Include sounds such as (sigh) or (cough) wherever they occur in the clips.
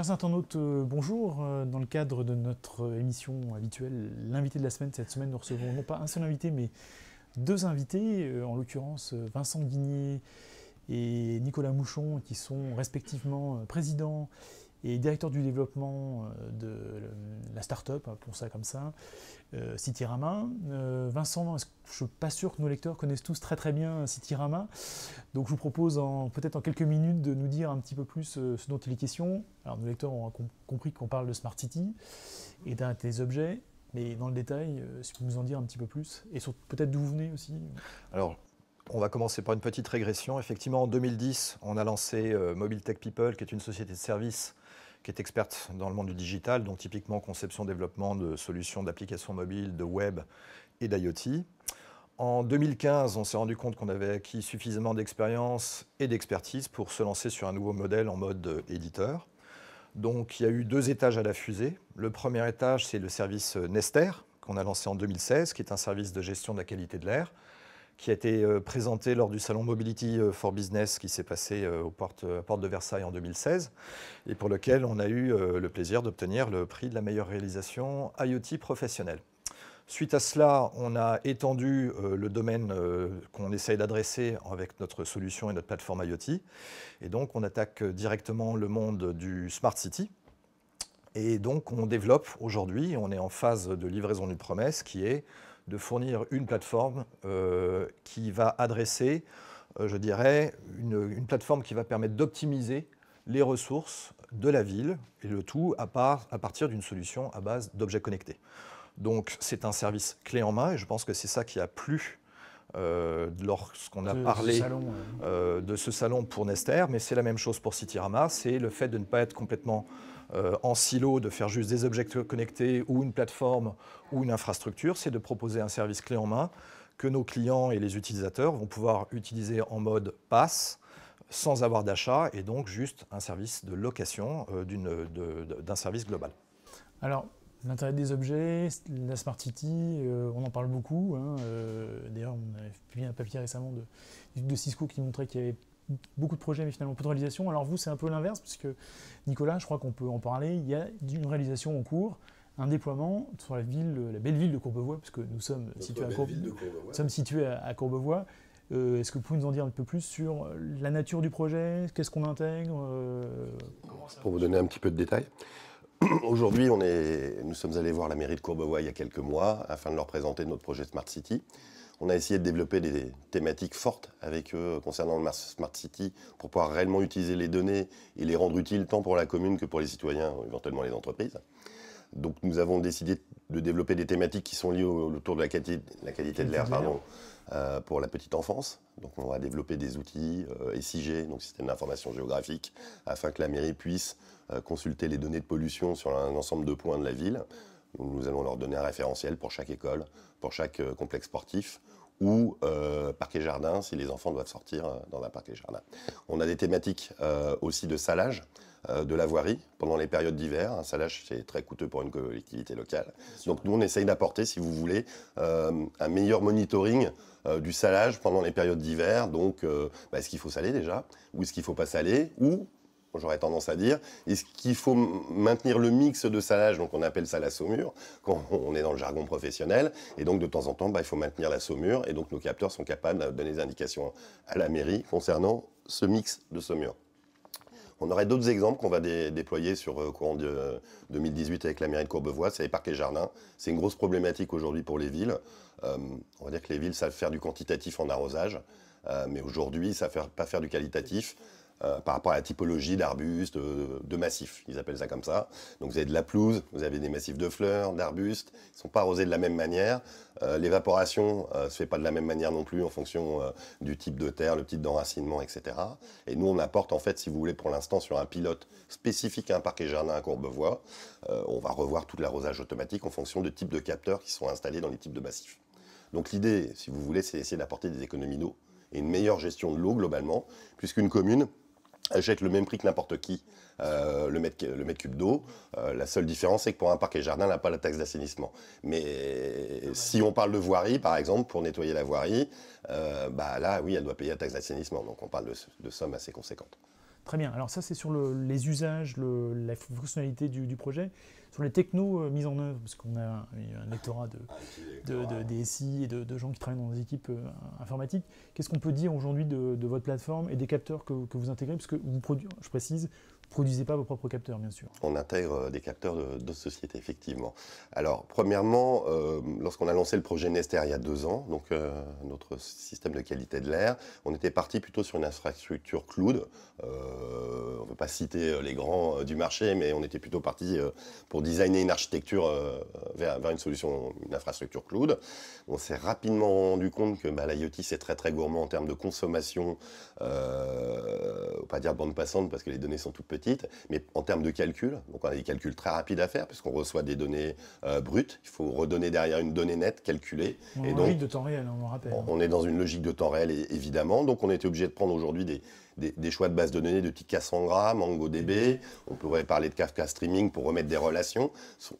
Chers internautes, euh, bonjour. Euh, dans le cadre de notre émission habituelle, l'invité de la semaine, cette semaine, nous recevons non pas un seul invité, mais deux invités, euh, en l'occurrence Vincent Guigné et Nicolas Mouchon, qui sont respectivement présidents et directeur du développement euh, de la start-up, hein, pour ça comme ça, euh, Citirama. Euh, Vincent, je ne suis pas sûr que nos lecteurs connaissent tous très très bien Citirama, donc je vous propose peut-être en quelques minutes de nous dire un petit peu plus ce dont il est question. Alors nos lecteurs ont compris qu'on parle de Smart City et d'un des objets, mais dans le détail, si vous nous en dire un petit peu plus, et peut-être d'où vous venez aussi. Alors, on va commencer par une petite régression. Effectivement, en 2010, on a lancé Mobile Tech People, qui est une société de services qui est experte dans le monde du digital, donc typiquement conception, développement de solutions d'applications mobiles, de web et d'IoT. En 2015, on s'est rendu compte qu'on avait acquis suffisamment d'expérience et d'expertise pour se lancer sur un nouveau modèle en mode éditeur. Donc il y a eu deux étages à la fusée. Le premier étage, c'est le service Nester, qu'on a lancé en 2016, qui est un service de gestion de la qualité de l'air, qui a été euh, présenté lors du salon Mobility euh, for Business qui s'est passé euh, aux portes, de Versailles en 2016 et pour lequel on a eu le plaisir d'obtenir le prix de la meilleure réalisation IoT professionnelle. Suite à cela, on a étendu le domaine qu'on essaye d'adresser avec notre solution et notre plateforme IoT. Et donc, on attaque directement le monde du Smart City, et donc, on développe aujourd'hui, on est en phase de livraison d'une promesse qui est de fournir une plateforme euh, qui va adresser, euh, je dirais, une, plateforme qui va permettre d'optimiser les ressources de la ville, et le tout à, partir d'une solution à base d'objets connectés. Donc c'est un service clé en main, et je pense que c'est ça qui a plu euh, lorsqu'on a parlé de ce salon pour Nester, mais c'est la même chose pour Citirama, c'est le fait de ne pas être complètement euh, en silo de faire juste des objets connectés ou une plateforme ou une infrastructure, c'est de proposer un service clé en main que nos clients et les utilisateurs vont pouvoir utiliser en mode pass sans avoir d'achat et donc juste un service de location euh, d'un service global. Alors, L'intérêt des objets, la Smart City, euh, on en parle beaucoup. Hein, d'ailleurs, on avait publié un papier récemment de Cisco qui montrait qu'il y avait beaucoup de projets, mais finalement peu de réalisations. Alors vous, c'est un peu l'inverse, puisque Nicolas, je crois qu'on peut en parler, il y a une réalisation en cours, un déploiement sur la ville, la belle ville de Courbevoie, puisque nous sommes situés à, Courbevoie. Sommes situés à, Courbevoie. Euh, est-ce que vous pouvez nous en dire un peu plus sur la nature du projet Qu'est-ce qu'on intègre euh? Pour vous donner un petit peu de détails, (clears throat) aujourd'hui, nous sommes allés voir la mairie de Courbevoie il y a quelques mois afin de leur présenter notre projet Smart City. On a essayé de développer des thématiques fortes avec eux concernant le Smart City pour pouvoir réellement utiliser les données et les rendre utiles tant pour la commune que pour les citoyens, éventuellement les entreprises. Donc nous avons décidé de développer des thématiques qui sont liées autour de la qualité, de l'air pardon, euh, pour la petite enfance. Donc on va développer des outils euh, SIG, donc système d'information géographique, afin que la mairie puisse euh, consulter les données de pollution sur un ensemble de points de la ville, nous allons leur donner un référentiel pour chaque école, pour chaque euh, complexe sportif ou parquet euh, parc et jardin si les enfants doivent sortir euh, dans un parc et jardin. On a des thématiques aussi de salage de la voirie pendant les périodes d'hiver. Un salage, c'est très coûteux pour une collectivité locale. Donc nous, on essaye d'apporter, si vous voulez, un meilleur monitoring du salage pendant les périodes d'hiver. Donc, bah, est-ce qu'il faut saler déjà Ou est-ce qu'il ne faut pas saler Ou j'aurais tendance à dire, est qu'il faut maintenir le mix de salage, donc on appelle ça la saumure, quand on est dans le jargon professionnel, et donc de temps en temps, bah, il faut maintenir la saumure, et donc nos capteurs sont capables de donner des indications à la mairie concernant ce mix de saumure. On aurait d'autres exemples qu'on va déployer sur euh, courant de, 2018 euh, avec la mairie de Courbevoie, c'est les parcs et jardins. C'est une grosse problématique aujourd'hui pour les villes. Euh, on va dire que les villes savent faire du quantitatif en arrosage, mais aujourd'hui, ils ne savent pas faire du qualitatif. Euh, par rapport à la typologie d'arbustes, euh, de, massifs. Ils appellent ça comme ça. Donc vous avez de la pelouse, vous avez des massifs de fleurs, d'arbustes. Ils ne sont pas arrosés de la même manière. Euh, l'évaporation ne se fait pas de la même manière non plus en fonction du type de terre, le type d'enracinement, etc. Et nous, on apporte en fait, si vous voulez, pour l'instant, sur un pilote spécifique à un et jardin à Courbevoie, on va revoir tout l'arrosage automatique en fonction du type de capteurs qui sont installés dans les types de massifs. Donc l'idée, si vous voulez, c'est d'essayer d'apporter des économies d'eau et une meilleure gestion de l'eau globalement, puisqu'une commune, jette le même prix que n'importe qui euh, le, mètre, le, cube d'eau. Euh, la seule différence, c'est que pour un parc et jardin, elle n'a pas la taxe d'assainissement. Mais si on parle de voirie, par exemple, pour nettoyer la voirie, euh, bah là, oui, elle doit payer la taxe d'assainissement. Donc on parle de, sommes assez conséquentes. Très bien. Alors ça, c'est sur les usages, la fonctionnalité du projet. Pour les technos euh, mis en œuvre, parce qu'on a un lectorat de, ah, DSI et de, gens qui travaillent dans des équipes euh, informatiques. Qu'est-ce qu'on peut dire aujourd'hui de, votre plateforme et des capteurs que, vous intégrez Parce que vous produisez, je précise, produisez pas vos propres capteurs, bien sûr. On intègre euh, des capteurs d'autres sociétés, effectivement. Alors, premièrement, euh, lorsqu'on a lancé le projet Nester il y a deux ans, donc euh, notre système de qualité de l'air, on était parti plutôt sur une infrastructure cloud. on ne veut pas citer les grands du marché, mais on était plutôt parti pour designer une architecture vers, une solution, une infrastructure cloud. On s'est rapidement rendu compte que bah, l'IoT, c'est très très gourmand en termes de consommation, pas dire bande passante parce que les données sont toutes petites mais en termes de calcul, donc on a des calculs très rapides à faire puisqu'on reçoit des données euh, brutes, il faut redonner derrière une donnée nette calculée. logique de temps réel, hein, on On, on, est dans une logique de temps réel, évidemment, donc on était obligé de prendre aujourd'hui des, des, choix de bases de données de type grammes MongoDB. On pourrait parler de Kafka Streaming pour remettre des relations.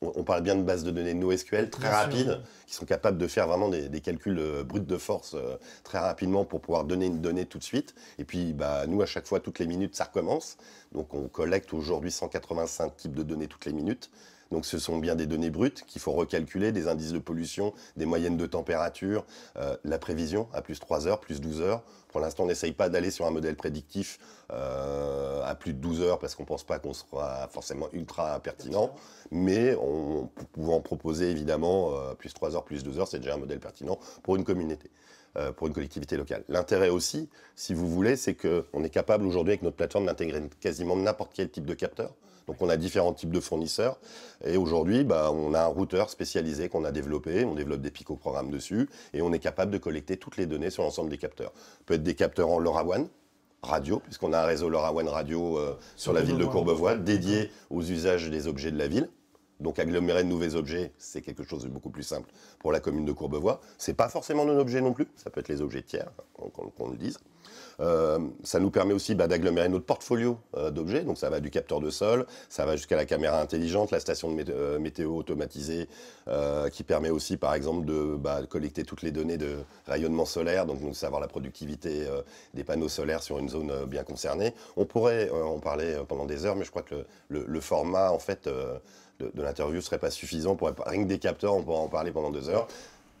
On, parle bien de bases de données NoSQL très rapides, qui sont capables de faire vraiment des, calculs euh, bruts de force euh, très rapidement pour pouvoir donner une donnée tout de suite. Et puis, bah, nous, à chaque fois, toutes les minutes, ça recommence. Donc, on collecte aujourd'hui 185 types de données toutes les minutes. Donc ce sont bien des données brutes qu'il faut recalculer, des indices de pollution, des moyennes de température, euh, la prévision à plus 3 heures, plus 12 heures. Pour l'instant, on n'essaye pas d'aller sur un modèle prédictif euh, à plus de 12 heures parce qu'on ne pense pas qu'on sera forcément ultra pertinent, mais on, pouvant en proposer évidemment euh, plus 3 heures, plus 2 heures, c'est déjà un modèle pertinent pour une communauté pour une collectivité locale. L'intérêt aussi, si vous voulez, c'est qu'on est capable aujourd'hui avec notre plateforme d'intégrer quasiment n'importe quel type de capteur. Donc on a différents types de fournisseurs. Et aujourd'hui, bah, on a un routeur spécialisé qu'on a développé, on développe des pico-programmes dessus, et on est capable de collecter toutes les données sur l'ensemble des capteurs. Ça peut être des capteurs en LoRaWAN, radio, puisqu'on a un réseau LoRaWAN radio euh, sur la ville de Courbevoie, dédié aux usages des objets de la ville. Donc agglomérer de nouveaux objets, c'est quelque chose de beaucoup plus simple pour la commune de Courbevoie. Ce n'est pas forcément nos objets non plus, ça peut être les objets tiers, qu'on nous le dise. Euh, ça nous permet aussi bah, d'agglomérer notre portfolio euh, d'objets, donc ça va du capteur de sol, ça va jusqu'à la caméra intelligente, la station de euh, météo, automatisée, qui permet aussi par exemple de bah, collecter toutes les données de rayonnement solaire, donc nous savoir la productivité des panneaux solaires sur une zone bien concernée. On pourrait en parler pendant des heures, mais je crois que le format en fait de, l'interview l'interview serait pas suffisant pour rien que des capteurs, on pourra en parler pendant deux heures.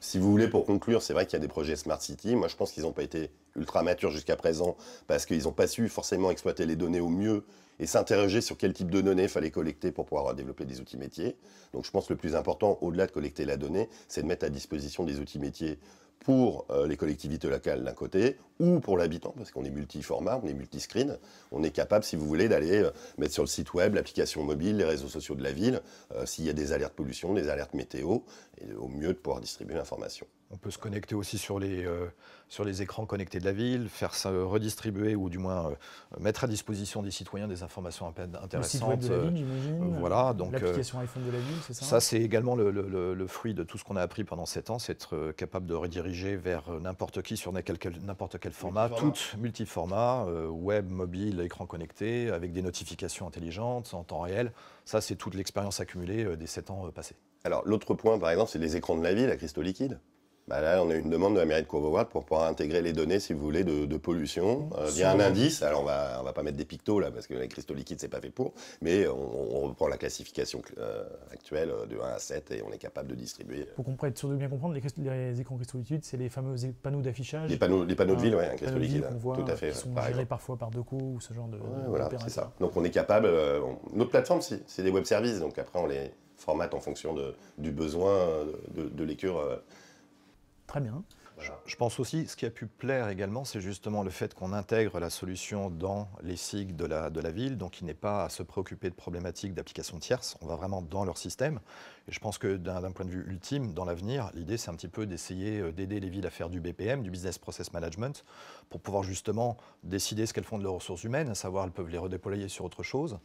Si vous voulez, pour conclure, c'est vrai qu'il y a des projets Smart City. Moi, je pense qu'ils n'ont pas été ultra matures jusqu'à présent parce qu'ils n'ont pas su forcément exploiter les données au mieux et s'interroger sur quel type de données il fallait collecter pour pouvoir développer des outils métiers. Donc, je pense que le plus important, au-delà de collecter la donnée, c'est de mettre à disposition des outils métiers pour euh, les collectivités locales d'un côté ou pour l'habitant, parce qu'on est multi-format, on est multi-screen. On est capable, si vous voulez, d'aller euh, mettre sur le site web, l'application mobile, les réseaux sociaux de la ville, euh, s'il y a des alertes pollution, des alertes météo, et au mieux de pouvoir distribuer l'information. On peut se connecter aussi sur les, euh, sur les écrans connectés de la ville, faire ça euh, redistribuer ou du moins euh, mettre à disposition des citoyens des informations intéressantes. Le site de la ville, voilà, donc l'application iPhone de la ville, c'est ça. Ça, c'est également le, fruit de tout ce qu'on a appris pendant 7 ans, c'est être capable de rediriger vers n'importe qui sur n'importe quel, format, tout multiformat, web, mobile, écran connecté, avec des notifications intelligentes en temps réel. Ça, c'est toute l'expérience accumulée des 7 ans passés. Alors, l'autre point, par exemple, c'est les écrans de la ville à cristaux liquides. Bah là, on a une demande de la mairie de Courbevoie pour pouvoir intégrer les données, si vous voulez, de, pollution euh, via un indice. Alors, on va, on va pas mettre des pictos là, parce que les cristaux liquides, c'est pas fait pour, mais on, reprend la classification euh, actuelle euh, de 1 à 7 et on est capable de distribuer. Pour qu'on être sûr de bien comprendre, les, écrans cristaux liquides, c'est les fameux panneaux d'affichage. Les panneaux, les panneaux de ville, oui, un cristaux liquide. tout à fait. Qui sont gérés parfois par deux coups ou ce genre de. voilà, c'est ça. Donc, on est capable. Notre plateforme, c'est des web services, donc après, on les formate en fonction de, du besoin de, de Très bien. Je, pense aussi, ce qui a pu plaire également, c'est justement le fait qu'on intègre la solution dans les SIG de la, ville, donc il n'est pas à se préoccuper de problématiques d'application tierce, on va vraiment dans leur système. Et je pense que d'un point de vue ultime, dans l'avenir, l'idée c'est un petit peu d'essayer euh, d'aider les villes à faire du BPM, du Business Process Management, pour pouvoir justement décider ce qu'elles font de leurs ressources humaines, à savoir elles peuvent les redéployer sur autre chose,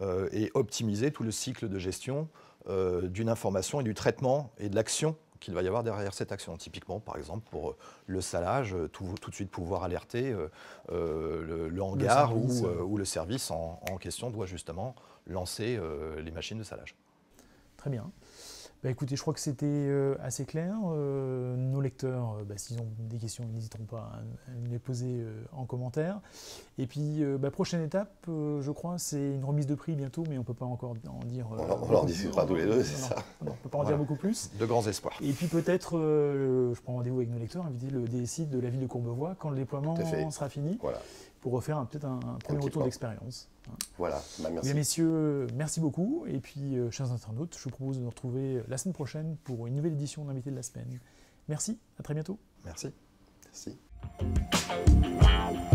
euh, et optimiser tout le cycle de gestion euh, d'une information et du traitement et de l'action qu'il va y avoir derrière cette action. Typiquement, par exemple, pour euh, le salage, euh, tout, de suite pouvoir alerter euh, le, hangar ou le service en, en, question doit justement lancer les machines de salage. Très bien. Bah, écoutez, je crois que c'était euh, assez clair. Euh, nos lecteurs, euh, bah, s'ils ont des questions, n'hésiteront pas à, les poser en commentaire. Et puis, bah, prochaine étape, je crois, c'est une remise de prix bientôt, mais on ne peut pas encore en dire. on, en discutera tous les deux, c'est ça. on ne peut pas en dire beaucoup plus. De grands espoirs. Et puis peut-être, je prends rendez-vous avec nos lecteurs, inviter le DSI de la ville de Courbevoie quand le déploiement sera fini. Voilà pour refaire peut-être un, premier retour d'expérience. Voilà, bah, merci. messieurs, euh, merci beaucoup. Et puis, euh, chers internautes, je vous propose de nous retrouver euh, la semaine prochaine pour une nouvelle édition d'invité de la semaine. Merci, à très bientôt. Merci. Merci.